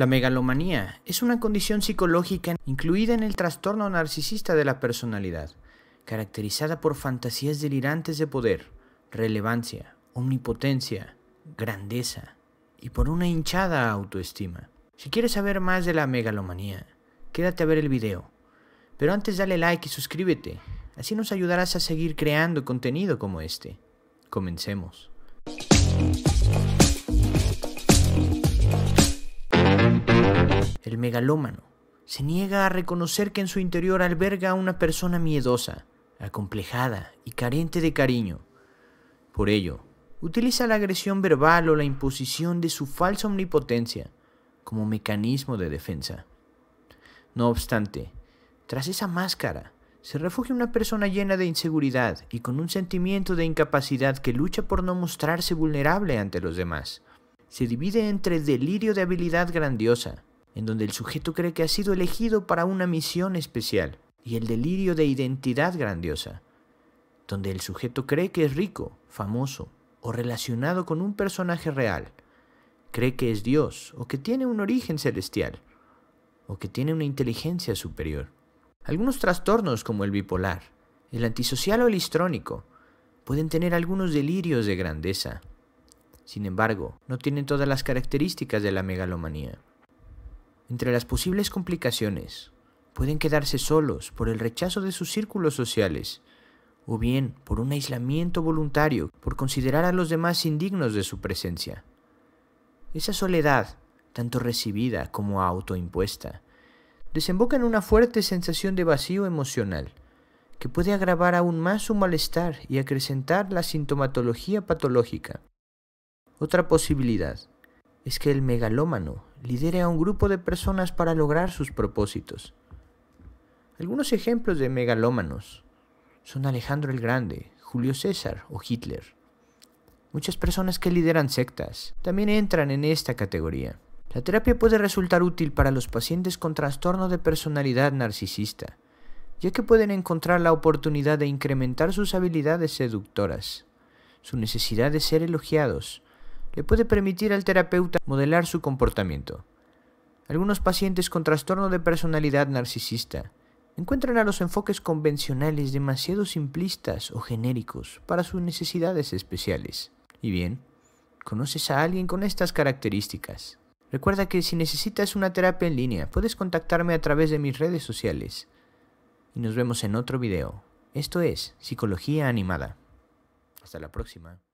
La megalomanía es una condición psicológica incluida en el trastorno narcisista de la personalidad, caracterizada por fantasías delirantes de poder, relevancia, omnipotencia, grandeza y por una hinchada autoestima. Si quieres saber más de la megalomanía, quédate a ver el video. Pero antes dale like y suscríbete, así nos ayudarás a seguir creando contenido como este. Comencemos. el megalómano, se niega a reconocer que en su interior alberga a una persona miedosa, acomplejada y carente de cariño. Por ello, utiliza la agresión verbal o la imposición de su falsa omnipotencia como mecanismo de defensa. No obstante, tras esa máscara, se refugia una persona llena de inseguridad y con un sentimiento de incapacidad que lucha por no mostrarse vulnerable ante los demás. Se divide entre delirio de habilidad grandiosa, en donde el sujeto cree que ha sido elegido para una misión especial, y el delirio de identidad grandiosa, donde el sujeto cree que es rico, famoso o relacionado con un personaje real, cree que es Dios o que tiene un origen celestial o que tiene una inteligencia superior. Algunos trastornos como el bipolar, el antisocial o el histrónico pueden tener algunos delirios de grandeza. Sin embargo, no tienen todas las características de la megalomanía. Entre las posibles complicaciones, pueden quedarse solos por el rechazo de sus círculos sociales, o bien por un aislamiento voluntario, por considerar a los demás indignos de su presencia. Esa soledad, tanto recibida como autoimpuesta, desemboca en una fuerte sensación de vacío emocional, que puede agravar aún más su malestar y acrecentar la sintomatología patológica. Otra posibilidad es que el megalómano lidere a un grupo de personas para lograr sus propósitos. Algunos ejemplos de megalómanos son Alejandro el Grande, Julio César o Hitler. Muchas personas que lideran sectas también entran en esta categoría. La terapia puede resultar útil para los pacientes con trastorno de personalidad narcisista, ya que pueden encontrar la oportunidad de incrementar sus habilidades seductoras, su necesidad de ser elogiados, le puede permitir al terapeuta modelar su comportamiento. Algunos pacientes con trastorno de personalidad narcisista encuentran a los enfoques convencionales demasiado simplistas o genéricos para sus necesidades especiales. Y bien, ¿conoces a alguien con estas características? Recuerda que si necesitas una terapia en línea, puedes contactarme a través de mis redes sociales. Y nos vemos en otro video. Esto es Psicología Animada. Hasta la próxima.